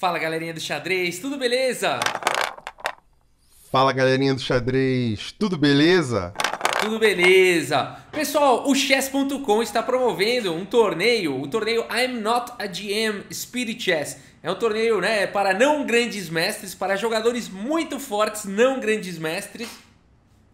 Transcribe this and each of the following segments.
Fala galerinha do xadrez, tudo beleza? Fala galerinha do xadrez, tudo beleza? Tudo beleza. Pessoal, o chess.com está promovendo um torneio, o torneio I'm Not a GM Spirit Chess. É um torneio, né, para não grandes mestres, para jogadores muito fortes, não grandes mestres.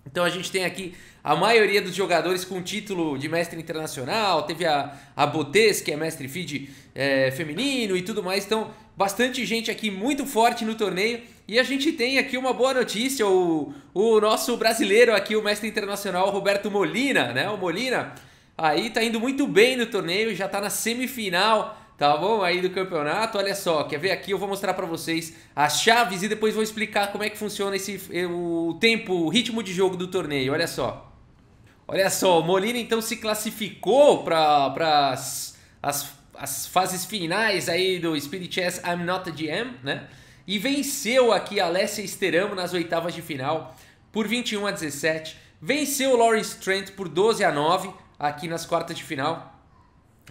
Então a gente tem aqui a maioria dos jogadores com título de mestre internacional, teve a, a Botes, que é mestre feed é, feminino e tudo mais. Então bastante gente aqui muito forte no torneio. E a gente tem aqui uma boa notícia, o, o nosso brasileiro aqui, o mestre internacional Roberto Molina, né? O Molina aí tá indo muito bem no torneio, já tá na semifinal, tá bom? Aí do campeonato, olha só, quer ver aqui? Eu vou mostrar para vocês as chaves e depois vou explicar como é que funciona esse, eh, o tempo, o ritmo de jogo do torneio, olha só. Olha só, o Molina então se classificou para as as fases finais aí do Spirit Chess I'm Not a GM, né? E venceu aqui a Alessia Esteramo nas oitavas de final por 21 a 17. Venceu o Lawrence Trent por 12 a 9 aqui nas quartas de final.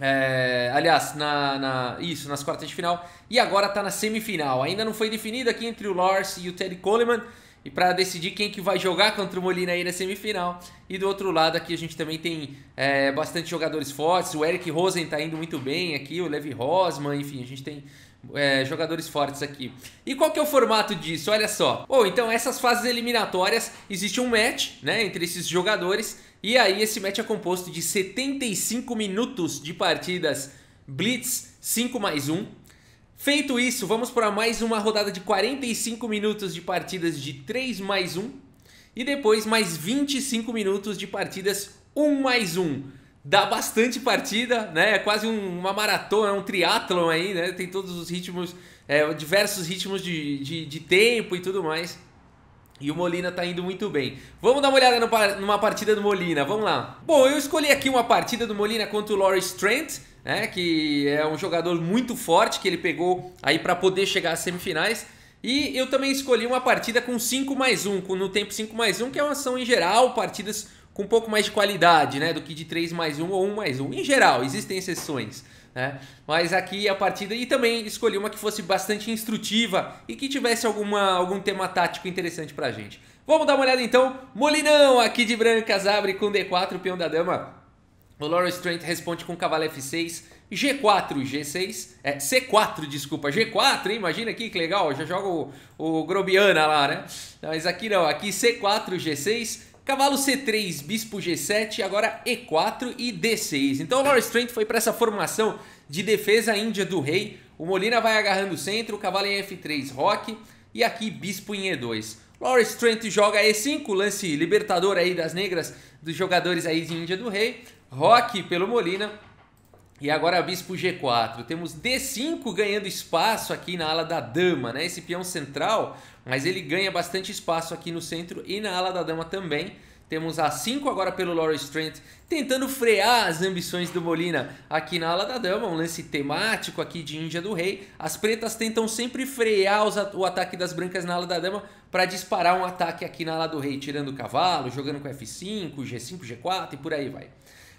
É, aliás, na, na, isso, nas quartas de final. E agora está na semifinal. Ainda não foi definido aqui entre o Lawrence e o Teddy Coleman e para decidir quem que vai jogar contra o Molina aí na semifinal. E do outro lado aqui a gente também tem é, bastante jogadores fortes, o Eric Rosen tá indo muito bem aqui, o Levi Rosman, enfim, a gente tem é, jogadores fortes aqui. E qual que é o formato disso? Olha só. Bom, então essas fases eliminatórias, existe um match, né, entre esses jogadores, e aí esse match é composto de 75 minutos de partidas blitz 5 mais 1, Feito isso, vamos para mais uma rodada de 45 minutos de partidas de 3 mais 1 e depois mais 25 minutos de partidas 1 mais 1. Dá bastante partida, né? É quase um, uma maratona, um triatlon aí, né? Tem todos os ritmos, é, diversos ritmos de, de, de, tempo e tudo mais. E o Molina tá indo muito bem. Vamos dar uma olhada no, numa partida do Molina, vamos lá. Bom, eu escolhi aqui uma partida do Molina contra o Laurie Strand né? Que é um jogador muito forte que ele pegou aí para poder chegar às semifinais. E eu também escolhi uma partida com 5 mais 1, com no tempo 5 mais 1, que é uma ação em geral, partidas com um pouco mais de qualidade, né? Do que de 3 mais 1 ou 1 mais 1. Em geral, existem exceções, né? Mas aqui a partida. E também escolhi uma que fosse bastante instrutiva e que tivesse alguma, algum tema tático interessante pra gente. Vamos dar uma olhada então. Molinão aqui de brancas abre com D4, peão da dama o Lawrence Trent responde com cavalo F6, G4, G6, é, C4, desculpa, G4, hein? imagina aqui que legal, já joga o, o Grobiana lá, né? Mas aqui não, aqui C4, G6, cavalo C3, bispo G7, agora E4 e D6. Então o Lawrence Trent foi para essa formação de defesa índia do rei, o Molina vai agarrando o centro, o cavalo em F3, roque, e aqui bispo em E2. Lawrence Trent joga E5, lance libertador aí das negras dos jogadores aí de Índia do Rei. Rock pelo Molina. E agora bispo G4. Temos D5 ganhando espaço aqui na ala da dama, né? Esse peão central, mas ele ganha bastante espaço aqui no centro e na ala da dama também. Temos A5 agora pelo Lawrence Trent, tentando frear as ambições do Molina aqui na ala da dama, um lance temático aqui de Índia do Rei. As pretas tentam sempre frear os, o ataque das brancas na ala da dama para disparar um ataque aqui na ala do rei, tirando o cavalo, jogando com F5, G5, G4 e por aí vai.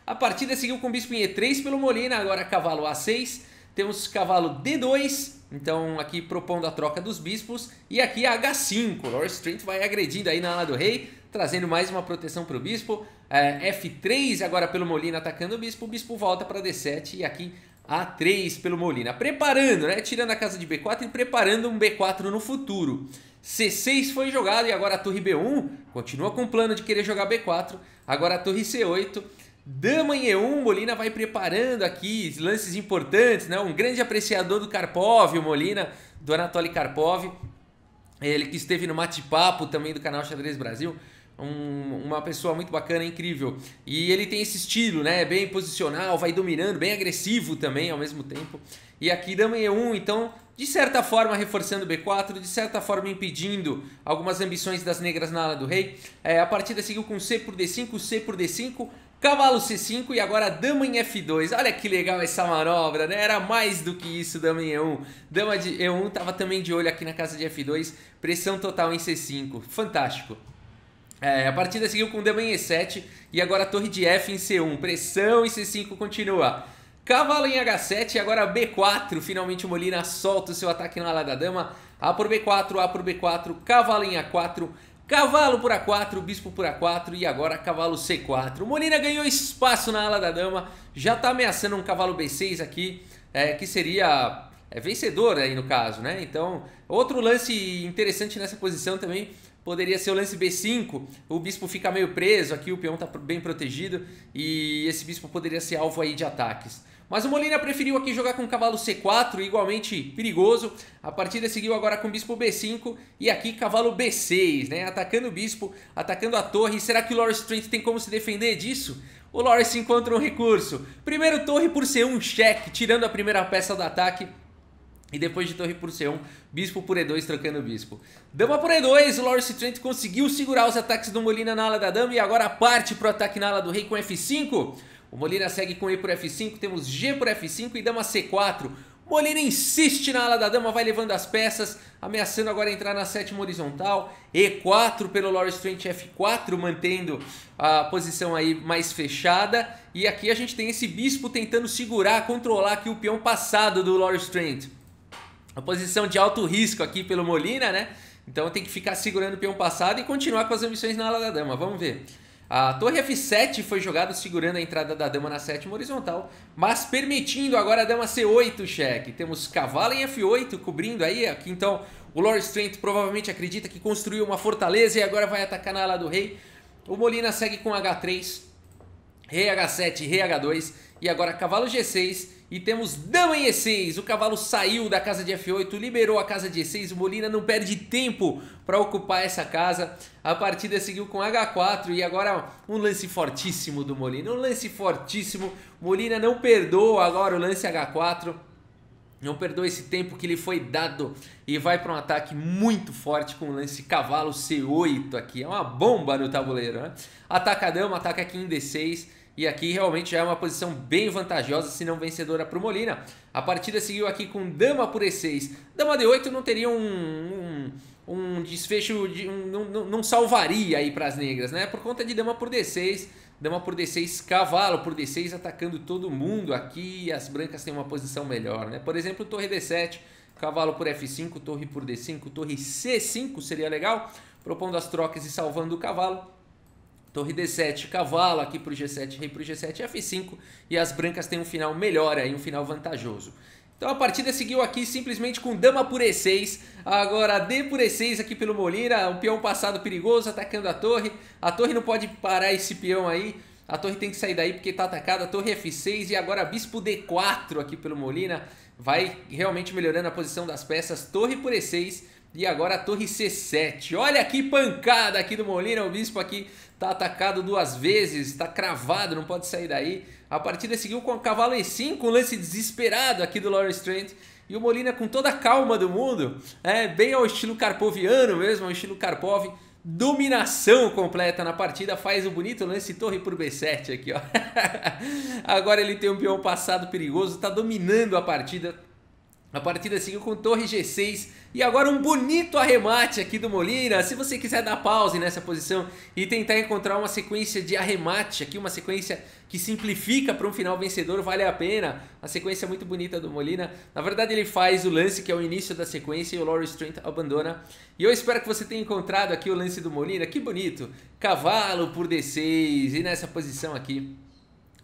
A partida seguiu com bispo em E3 pelo Molina, agora cavalo A6. Temos cavalo D2, então aqui propondo a troca dos bispos. E aqui H5, Lord Strength vai agredindo aí na ala do rei, trazendo mais uma proteção para o bispo. É, F3 agora pelo Molina atacando o bispo, o bispo volta para D7 e aqui a3 pelo Molina. Preparando, né? Tirando a casa de B4 e preparando um B4 no futuro. C6 foi jogado e agora a torre B1 continua com o plano de querer jogar B4. Agora a torre C8 Dama em E1, Molina vai preparando aqui lances importantes, né? Um grande apreciador do Karpov, o Molina, do Anatoly Karpov. Ele que esteve no Mate-Papo também do canal Xadrez Brasil. Um, uma pessoa muito bacana, incrível. E ele tem esse estilo, né? Bem posicional, vai dominando, bem agressivo também ao mesmo tempo. E aqui dama E1, então, de certa forma reforçando B4, de certa forma impedindo algumas ambições das negras na ala do rei. É, a partida seguiu com C por D5, C por D5, Cavalo C5 e agora dama em F2. Olha que legal essa manobra, né? Era mais do que isso, dama em E1. Dama de E1 tava também de olho aqui na casa de F2. Pressão total em C5. Fantástico. É, a partida seguiu com dama em E7 e agora torre de F em C1. Pressão em C5 continua. Cavalo em H7 e agora B4. Finalmente o Molina solta o seu ataque na ala da dama. A por B4, A por B4, cavalo em A4, Cavalo por A4, Bispo por A4 e agora cavalo C4. O Molina ganhou espaço na ala da dama, já está ameaçando um cavalo B6 aqui, é, que seria é, vencedor aí no caso, né? Então, outro lance interessante nessa posição também poderia ser o lance B5, o bispo fica meio preso, aqui o peão está bem protegido e esse bispo poderia ser alvo aí de ataques. Mas o Molina preferiu aqui jogar com cavalo C4, igualmente perigoso. A partida seguiu agora com o bispo B5 e aqui cavalo B6, né? Atacando o bispo, atacando a torre. Será que o Lawrence Street tem como se defender disso? O Lawrence encontra um recurso. Primeiro torre por C1, cheque, tirando a primeira peça do ataque. E depois de torre por C1, bispo por E2 trocando o bispo. Dama por E2, o Lawrence Trent conseguiu segurar os ataques do Molina na ala da dama e agora parte para o ataque na ala do rei com F5. O Molina segue com E por F5, temos G por F5 e Dama C4. Molina insiste na ala da dama, vai levando as peças, ameaçando agora entrar na sétima horizontal. E4 pelo Lawrence Trent F4, mantendo a posição aí mais fechada. E aqui a gente tem esse bispo tentando segurar, controlar aqui o peão passado do Lawrence Trent. A posição de alto risco aqui pelo Molina, né? Então tem que ficar segurando o peão passado e continuar com as ambições na ala da dama. Vamos ver. A torre F7 foi jogada segurando a entrada da dama na sétima horizontal, mas permitindo agora a dama C8 cheque. Temos cavalo em F8 cobrindo aí, aqui então o Lord Strength provavelmente acredita que construiu uma fortaleza e agora vai atacar na ala do rei. O Molina segue com H3, rei H7, rei H2 e agora cavalo G6 e temos dama em E6, o cavalo saiu da casa de F8, liberou a casa de E6, o Molina não perde tempo para ocupar essa casa. A partida seguiu com H4 e agora um lance fortíssimo do Molina, um lance fortíssimo. Molina não perdoa agora o lance H4, não perdoa esse tempo que lhe foi dado e vai para um ataque muito forte com o lance cavalo C8 aqui. É uma bomba no tabuleiro, né? Ataca a dama, ataca aqui em D6 e aqui realmente já é uma posição bem vantajosa, se não vencedora para o Molina. A partida seguiu aqui com dama por e6. Dama d8 não teria um, um, um desfecho, de, um, não, não salvaria aí para as negras, né? Por conta de dama por d6, dama por d6, cavalo por d6, atacando todo mundo aqui. as brancas têm uma posição melhor, né? Por exemplo, torre d7, cavalo por f5, torre por d5, torre c5 seria legal. Propondo as trocas e salvando o cavalo. Torre D7, cavalo aqui pro G7, rei pro G7, F5. E as brancas têm um final melhor aí, um final vantajoso. Então a partida seguiu aqui simplesmente com dama por E6, agora D por E6 aqui pelo Molina, um peão passado perigoso atacando a torre, a torre não pode parar esse peão aí, a torre tem que sair daí porque está atacada, torre é F6 e agora bispo D4 aqui pelo Molina, vai realmente melhorando a posição das peças, torre por E6 e agora a torre C7. Olha que pancada aqui do Molina. O Bispo aqui tá atacado duas vezes, tá cravado, não pode sair daí. A partida seguiu com o cavalo E5, um lance desesperado aqui do Lawrence Trent. E o Molina com toda a calma do mundo, é bem ao estilo Karpoviano mesmo, ao estilo Karpov. Dominação completa na partida, faz o um bonito lance torre por B7 aqui, ó. Agora ele tem um peão passado perigoso, tá dominando a partida a partida seguiu com torre G6 e agora um bonito arremate aqui do Molina. Se você quiser dar pause nessa posição e tentar encontrar uma sequência de arremate aqui, uma sequência que simplifica para um final vencedor, vale a pena. A sequência muito bonita do Molina. Na verdade ele faz o lance que é o início da sequência e o Laurie Trent abandona. E eu espero que você tenha encontrado aqui o lance do Molina. Que bonito! Cavalo por D6 e nessa posição aqui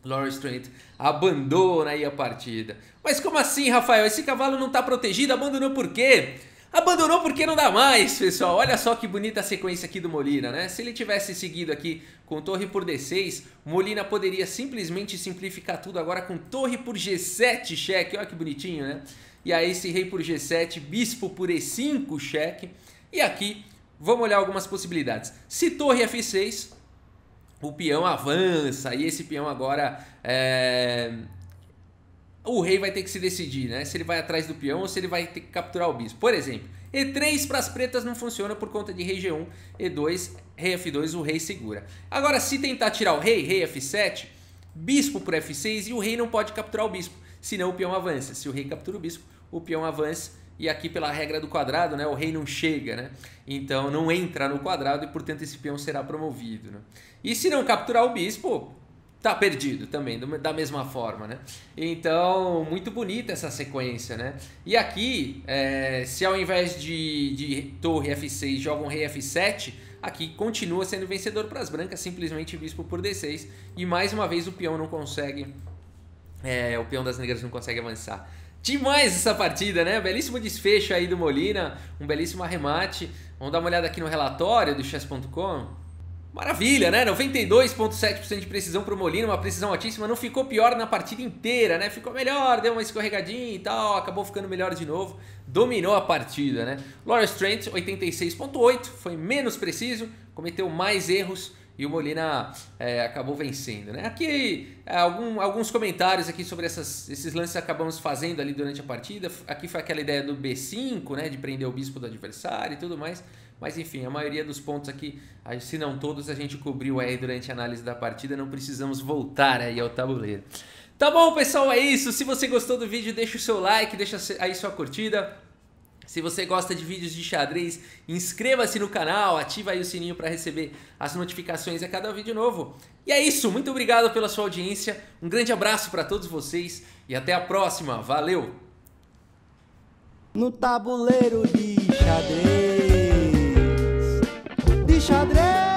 Lawrence Trent abandona aí a partida. Mas como assim, Rafael? Esse cavalo não está protegido? Abandonou por quê? Abandonou porque não dá mais, pessoal. Olha só que bonita a sequência aqui do Molina, né? Se ele tivesse seguido aqui com torre por D6, Molina poderia simplesmente simplificar tudo agora com torre por G7 cheque. Olha que bonitinho, né? E aí esse rei por G7, bispo por E5 cheque. E aqui, vamos olhar algumas possibilidades. Se torre F6, o peão avança e esse peão agora é... o rei vai ter que se decidir, né? Se ele vai atrás do peão ou se ele vai ter que capturar o bispo. Por exemplo, E3 para as pretas não funciona por conta de rei G1, E2, rei F2, o rei segura. Agora, se tentar tirar o rei, rei F7, bispo para F6 e o rei não pode capturar o bispo, senão o peão avança. Se o rei captura o bispo, o peão avança e aqui pela regra do quadrado, né, o rei não chega, né? Então não entra no quadrado e portanto esse peão será promovido, né? E se não capturar o bispo, tá perdido também, da mesma forma, né? Então, muito bonita essa sequência, né? E aqui, é, se ao invés de, de torre F6 jogam um rei F7, aqui continua sendo vencedor para as brancas, simplesmente bispo por D6. E mais uma vez o peão não consegue, é, o peão das negras não consegue avançar demais essa partida, né? Belíssimo desfecho aí do Molina, um belíssimo arremate. Vamos dar uma olhada aqui no relatório do chess.com. Maravilha, né? 92,7% de precisão para o Molina, uma precisão altíssima. Não ficou pior na partida inteira, né? Ficou melhor, deu uma escorregadinha e tal, acabou ficando melhor de novo. Dominou a partida, né? Lawrence Trent, 86,8%, foi menos preciso, cometeu mais erros e o Molina é, acabou vencendo. Né? Aqui, é, algum, alguns comentários aqui sobre essas, esses lances que acabamos fazendo ali durante a partida. Aqui foi aquela ideia do B5, né, de prender o bispo do adversário e tudo mais. Mas enfim, a maioria dos pontos aqui, se não todos, a gente cobriu aí durante a análise da partida, não precisamos voltar aí ao tabuleiro. Tá bom, pessoal, é isso. Se você gostou do vídeo, deixa o seu like, deixa aí sua curtida. Se você gosta de vídeos de xadrez, inscreva-se no canal, ativa aí o sininho para receber as notificações a é cada vídeo novo. E é isso, muito obrigado pela sua audiência, um grande abraço para todos vocês e até a próxima. Valeu! No tabuleiro de xadrez, de xadrez.